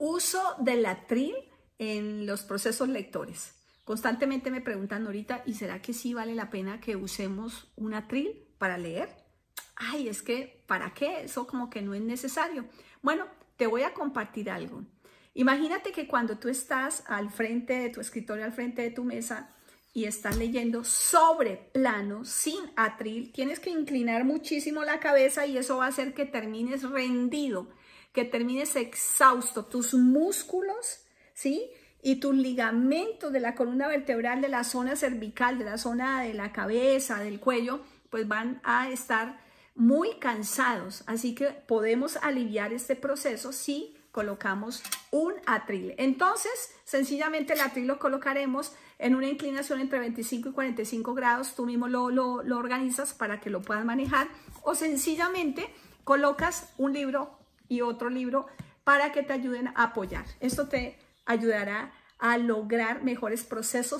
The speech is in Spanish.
Uso del atril en los procesos lectores. Constantemente me preguntan ahorita, ¿y será que sí vale la pena que usemos un atril para leer? Ay, es que, ¿para qué? Eso como que no es necesario. Bueno, te voy a compartir algo. Imagínate que cuando tú estás al frente de tu escritorio, al frente de tu mesa y estás leyendo sobre plano, sin atril, tienes que inclinar muchísimo la cabeza y eso va a hacer que termines rendido que termines exhausto, tus músculos, ¿sí? Y tus ligamentos de la columna vertebral, de la zona cervical, de la zona de la cabeza, del cuello, pues van a estar muy cansados. Así que podemos aliviar este proceso si colocamos un atril. Entonces, sencillamente el atril lo colocaremos en una inclinación entre 25 y 45 grados. Tú mismo lo, lo, lo organizas para que lo puedas manejar. O sencillamente colocas un libro y otro libro para que te ayuden a apoyar. Esto te ayudará a lograr mejores procesos